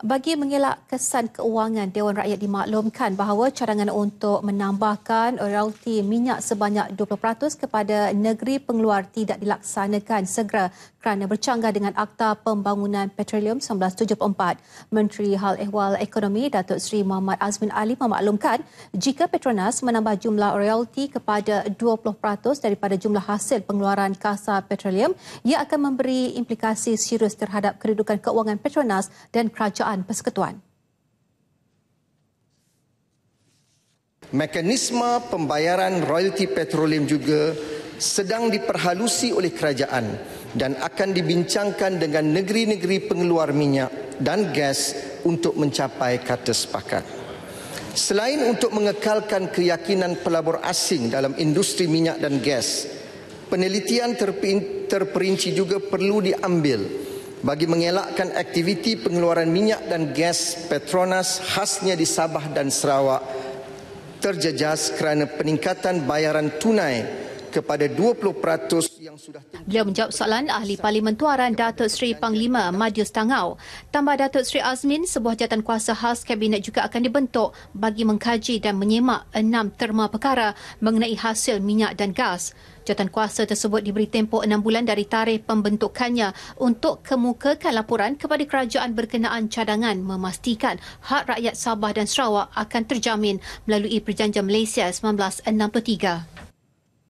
Bagi mengelak kesan keuangan, Dewan Rakyat dimaklumkan bahawa cadangan untuk menambahkan royalti minyak sebanyak 20% kepada negeri pengeluar tidak dilaksanakan segera kerana bercanggah dengan Akta Pembangunan Petroleum 1974. Menteri Hal Ehwal Ekonomi Datuk Seri Muhammad Azmin Ali memaklumkan jika Petronas menambah jumlah royalti kepada 20% daripada jumlah hasil pengeluaran kasar petroleum, ia akan memberi implikasi serius terhadap kedudukan keuangan Petronas dan kerajaan Kerajaan Persekutuan. Mekanisme pembayaran royalti petroleum juga sedang diperhalusi oleh kerajaan dan akan dibincangkan dengan negeri-negeri pengeluar minyak dan gas untuk mencapai kata sepakat. Selain untuk mengekalkan keyakinan pelabur asing dalam industri minyak dan gas, penelitian terperinci juga perlu diambil bagi mengelakkan aktiviti pengeluaran minyak dan gas Petronas khasnya di Sabah dan Sarawak terjejas kerana peningkatan bayaran tunai kepada 20% yang sudah Beliau menjawab soalan Ahli Parlimen Tuaran Datuk Seri Panglima Madius Tangau. Tambah Datuk Seri Azmin, sebuah kuasa khas Kabinet juga akan dibentuk bagi mengkaji dan menyemak enam terma perkara mengenai hasil minyak dan gas. Jawatan kuasa tersebut diberi tempoh enam bulan dari tarikh pembentukannya untuk kemukakan laporan kepada kerajaan berkenaan cadangan memastikan hak rakyat Sabah dan Sarawak akan terjamin melalui Perjanjian Malaysia 1963.